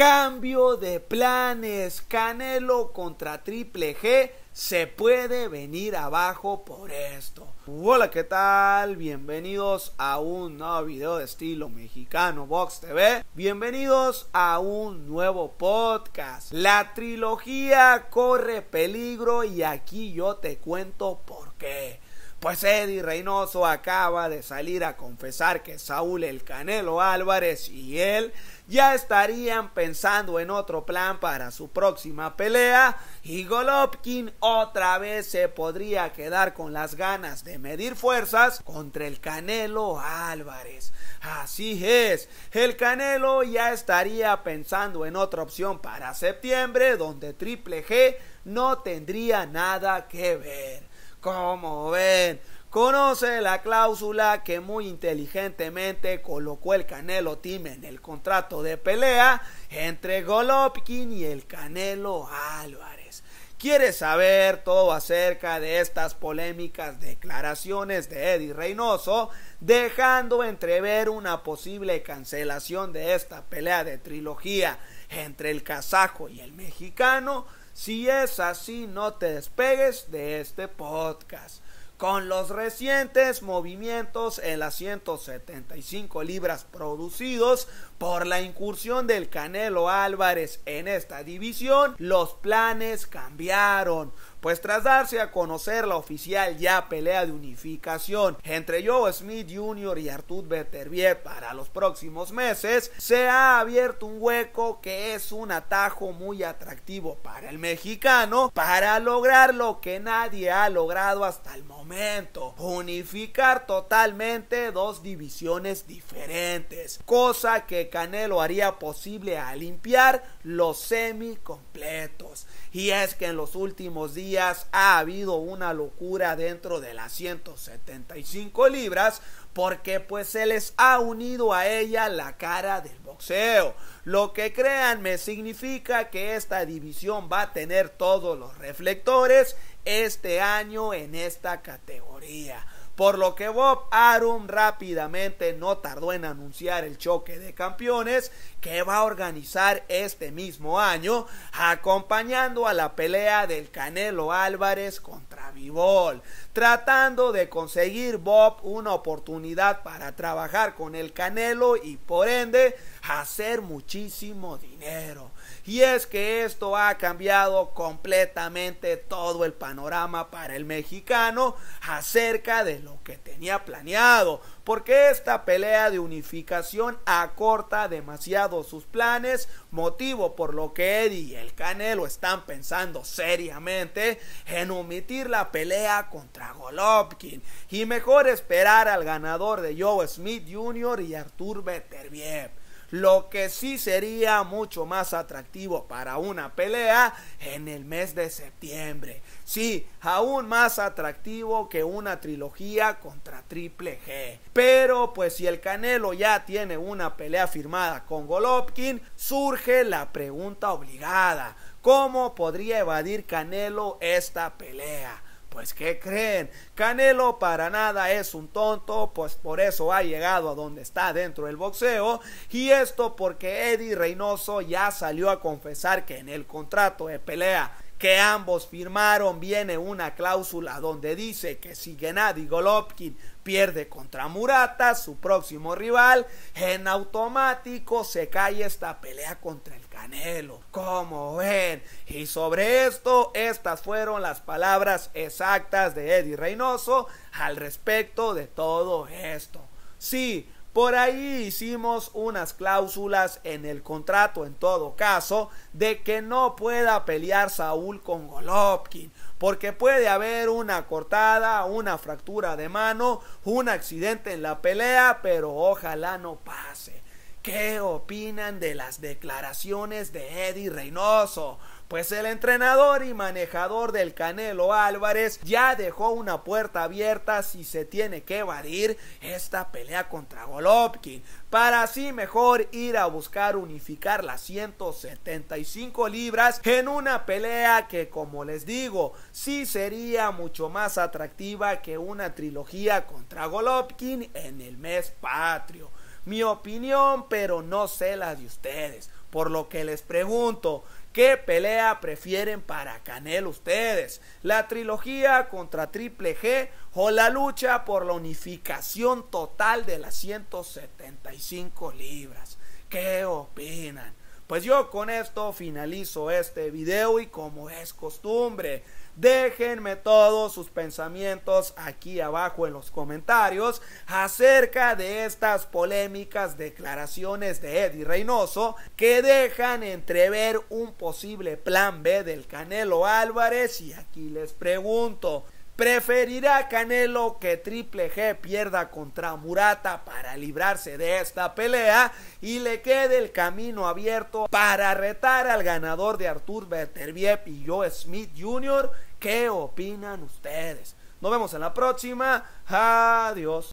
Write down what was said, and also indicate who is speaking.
Speaker 1: Cambio de planes. Canelo contra Triple G se puede venir abajo por esto. Hola, ¿qué tal? Bienvenidos a un nuevo video de estilo mexicano Box TV. Bienvenidos a un nuevo podcast. La trilogía corre peligro y aquí yo te cuento por qué. Pues Eddie Reynoso acaba de salir a confesar que Saúl el Canelo Álvarez y él ya estarían pensando en otro plan para su próxima pelea y Golovkin otra vez se podría quedar con las ganas de medir fuerzas contra el Canelo Álvarez. Así es, el Canelo ya estaría pensando en otra opción para septiembre donde Triple G no tendría nada que ver. Como ven, conoce la cláusula que muy inteligentemente colocó el Canelo Team en el contrato de pelea entre Golovkin y el Canelo Álvarez. Quiere saber todo acerca de estas polémicas declaraciones de Eddie Reynoso, dejando entrever una posible cancelación de esta pelea de trilogía entre el kazajo y el mexicano? Si es así, no te despegues de este podcast. Con los recientes movimientos en las 175 libras producidos por la incursión del Canelo Álvarez en esta división, los planes cambiaron pues tras darse a conocer la oficial ya pelea de unificación entre Joe Smith Jr. y Artur Beterbiev para los próximos meses, se ha abierto un hueco que es un atajo muy atractivo para el mexicano para lograr lo que nadie ha logrado hasta el momento, unificar totalmente dos divisiones diferentes, cosa que Canelo haría posible a limpiar los semi completos. Y es que en los últimos días ha habido una locura dentro de las 175 libras porque pues se les ha unido a ella la cara del boxeo. Lo que créanme significa que esta división va a tener todos los reflectores este año en esta categoría por lo que Bob Arum rápidamente no tardó en anunciar el choque de campeones que va a organizar este mismo año, acompañando a la pelea del Canelo Álvarez contra Vivol, tratando de conseguir Bob una oportunidad para trabajar con el Canelo y por ende hacer muchísimo dinero. Y es que esto ha cambiado completamente todo el panorama para el mexicano acerca de lo que tenía planeado. Porque esta pelea de unificación acorta demasiado sus planes, motivo por lo que Eddie y el Canelo están pensando seriamente en omitir la pelea contra Golovkin y mejor esperar al ganador de Joe Smith Jr. y Artur Beterbiev lo que sí sería mucho más atractivo para una pelea en el mes de septiembre. Sí, aún más atractivo que una trilogía contra Triple G. Pero pues si el Canelo ya tiene una pelea firmada con Golovkin, surge la pregunta obligada. ¿Cómo podría evadir Canelo esta pelea? Pues ¿qué creen? Canelo para nada es un tonto, pues por eso ha llegado a donde está dentro del boxeo. Y esto porque Eddie Reynoso ya salió a confesar que en el contrato de pelea que ambos firmaron viene una cláusula donde dice que si Gennady Golovkin pierde contra Murata, su próximo rival, en automático se cae esta pelea contra el Canelo. Como ven? Y sobre esto, estas fueron las palabras exactas de Eddie Reynoso al respecto de todo esto. Sí, por ahí hicimos unas cláusulas en el contrato, en todo caso, de que no pueda pelear Saúl con Golovkin, porque puede haber una cortada, una fractura de mano, un accidente en la pelea, pero ojalá no pase. ¿Qué opinan de las declaraciones de Eddie Reynoso? Pues el entrenador y manejador del Canelo Álvarez ya dejó una puerta abierta si se tiene que evadir esta pelea contra Golovkin, para así mejor ir a buscar unificar las 175 libras en una pelea que, como les digo, sí sería mucho más atractiva que una trilogía contra Golovkin en el mes patrio mi opinión, pero no sé la de ustedes. Por lo que les pregunto, ¿qué pelea prefieren para Canel, ustedes? ¿La trilogía contra Triple G o la lucha por la unificación total de las 175 libras? ¿Qué opinan? Pues yo con esto finalizo este video y como es costumbre, déjenme todos sus pensamientos aquí abajo en los comentarios acerca de estas polémicas declaraciones de Eddie Reynoso que dejan entrever un posible plan B del Canelo Álvarez y aquí les pregunto preferirá Canelo que Triple G pierda contra Murata para librarse de esta pelea y le quede el camino abierto para retar al ganador de Artur Beterbiev y Joe Smith Jr. ¿Qué opinan ustedes? Nos vemos en la próxima. Adiós.